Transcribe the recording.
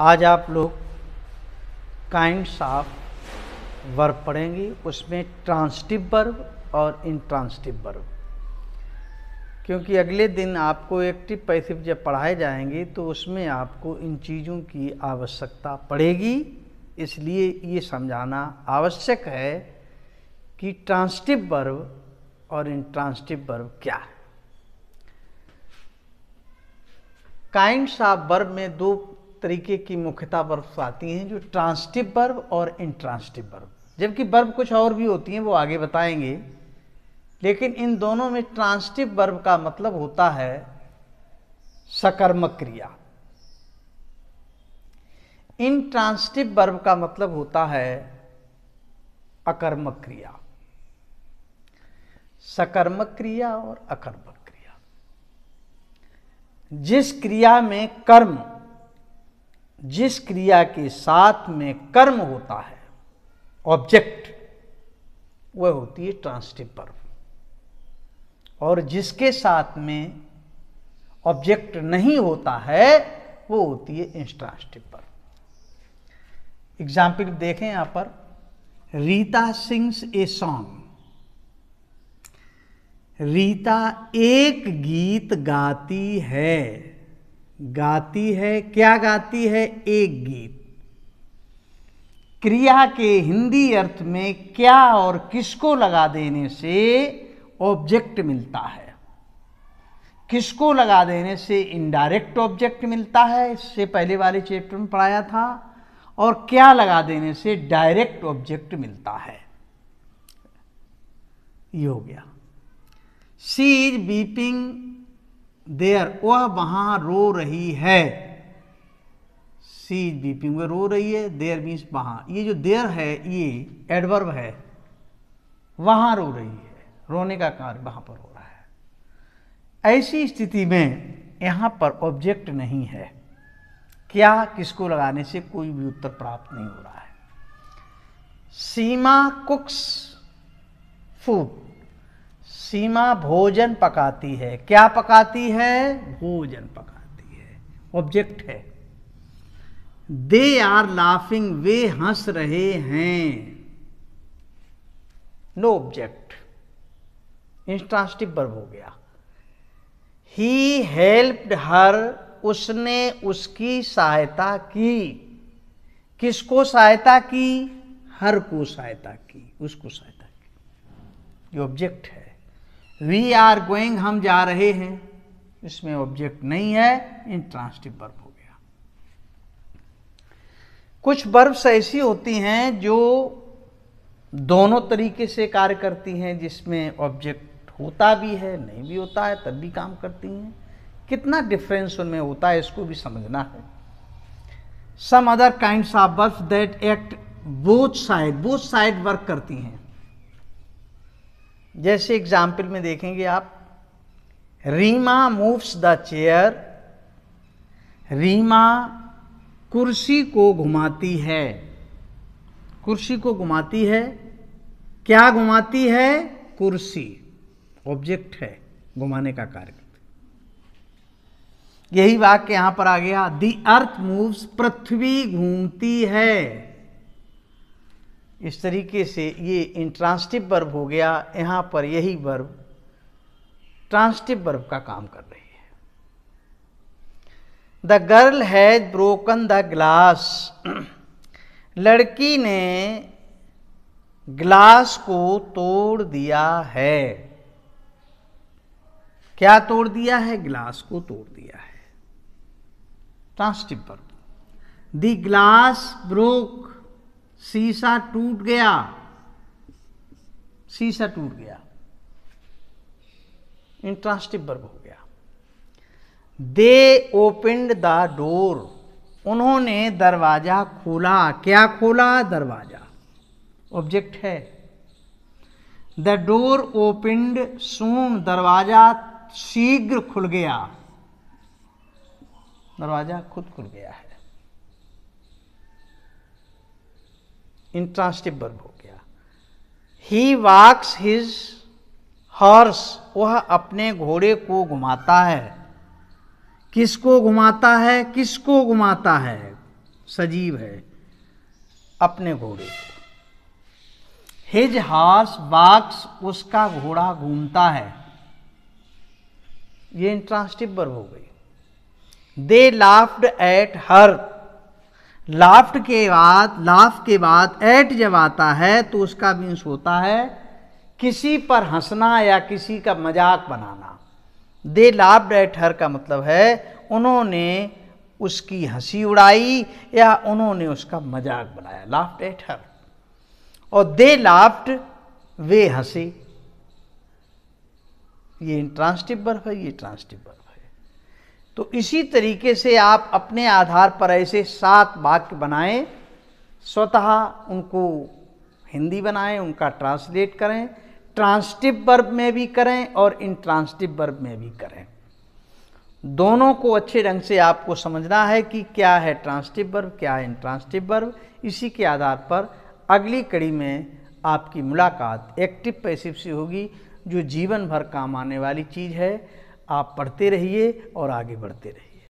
आज आप लोग काइंड्स ऑफ वर्ब पढ़ेंगे उसमें ट्रांसटिव वर्ब और इंट्रांसटिव वर्ब क्योंकि अगले दिन आपको एक्टिव पैसिव जब पढ़ाए जाएंगे तो उसमें आपको इन चीज़ों की आवश्यकता पड़ेगी इसलिए ये समझाना आवश्यक है कि ट्रांसटिव वर्ब और इंट्रांसटिव वर्ब क्या है काइंड्स ऑफ वर्ब में दो तरीके की मुख्यतः वर्ब आती हैं जो ट्रांसटिव वर्ब और इंट्रांसटिव वर्ब जबकि वर्ब कुछ और भी होती हैं वो आगे बताएंगे लेकिन इन दोनों में ट्रांसटिव वर्ब का मतलब होता है सकर्मक क्रिया इन ट्रांसटिव वर्ब का मतलब होता है अकर्मक क्रिया सकर्मक क्रिया और अकर्मक जिस क्रिया में कर्म जिस क्रिया के साथ में कर्म होता है ऑब्जेक्ट वह होती है ट्रांसटिव पर्व और जिसके साथ में ऑब्जेक्ट नहीं होता है वो होती है इंस्ट्रांसटिव पर्व एग्जाम्पल देखें यहां पर Rita sings a song Rita एक गीत गाती है गाती है क्या गाती है एक गीत क्रिया के हिंदी अर्थ में क्या और किसको लगा देने से ऑब्जेक्ट मिलता है किसको लगा देने से इनडायरेक्ट ऑब्जेक्ट मिलता है इससे पहले वाले चैप्टर में पढ़ाया था और क्या लगा देने से डायरेक्ट ऑब्जेक्ट मिलता है ये हो गया शी इज बीपिंग देयर वह वहां रो रही है सी इज बीपिंग वह रो रही है देयर मीन्स वहां ये जो देयर है ये एडवर्ब है वहां रो रही है रोने का कार्य वहां पर हो रहा है ऐसी स्थिति में यहां पर ऑब्जेक्ट नहीं है क्या किसको लगाने से कोई भी उत्तर प्राप्त नहीं हो रहा है सीमा कुक्स फूड सीमा भोजन पकाती है क्या पकाती है भोजन पकाती है ऑब्जेक्ट है दे आर लाफिंग वे हंस रहे हैं नो ऑब्जेक्ट इंस्टास्टिव बर्ब हो गया ही हेल्प्ड हर उसने उसकी सहायता की किसको सहायता की हर को सहायता की उसको सहायता की ये ऑब्जेक्ट है वी आर गोइंग हम जा रहे हैं इसमें ऑब्जेक्ट नहीं है इंट्रांसटिव बर्फ हो गया कुछ बर्फ्स ऐसी होती हैं जो दोनों तरीके से कार्य करती हैं जिसमें ऑब्जेक्ट होता भी है नहीं भी होता है तब भी काम करती हैं कितना डिफरेंस उनमें होता है इसको भी समझना है some other kind of verb that act both side both side work करती हैं जैसे एग्जाम्पल में देखेंगे आप Reema moves the chair Reema कुर्सी को घुमाती है कुर्सी को घुमाती है क्या घुमाती है कुर्सी ऑब्जेक्ट है घुमाने का कार्य यही वाक्य यहां पर आ गया दी अर्थ मूव्स पृथ्वी घूमती है इस तरीके से ये इंट्रांसटिव वर्ब हो गया यहाँ पर यही वर्ब ट्रांसटिव वर्ब का काम कर रही है the girl has broken the glass लड़की ने ग्लास को तोड़ दिया है क्या तोड़ दिया है ग्लास को तोड़ दिया है transitive verb the glass broke शीशा टूट गया शीशा टूट गया इंट्रास्टिव वर्ब हो गया दे ओपेंड द डोर उन्होंने दरवाजा खोला क्या खोला दरवाजा ऑब्जेक्ट है द डोर ओपेंड सून दरवाजा शीघ्र खुल गया दरवाजा खुद खुल गया है इंट्रांसटिव वर्ब हो गया ही वाक्स हिज हॉर्स वह अपने घोड़े को घुमाता है किसको घुमाता है किसको घुमाता है सजीव है अपने घोड़े को हिज हॉर्स वाक्स उसका घोड़ा घूमता है ये इंट्रांसटिव वर्ब हो गई they laughed at her laughed के बाद लाफ के बाद एट जब आता है तो उसका मीन्स होता है किसी पर हंसना या किसी का मजाक बनाना दे लाफ्ड एट हर का मतलब है उन्होंने उसकी हंसी उड़ाई या उन्होंने उसका मजाक बनाया लाफ्ट एट हर और दे लाफ्ट वे हंसे ये इंट्रांसटिव बर्फ है ये ट्रांसटिबर बर्फ तो इसी तरीके से आप अपने आधार पर ऐसे सात वाक्य बनाएं स्वतः उनको हिंदी बनाएं उनका ट्रांसलेट करें ट्रांसटिव वर्ब में भी करें और इन ट्रांसटिव वर्ब में भी करें दोनों को अच्छे ढंग से आपको समझना है कि क्या है ट्रांसटिव वर्ब क्या है इन ट्रांसटिव वर्ब इसी के आधार पर अगली कड़ी में आपकी मुलाकात एक्टिव पैसिव से होगी जो जीवन भर काम आने वाली चीज़ है आप पढ़ते रहिए और आगे बढ़ते रहिए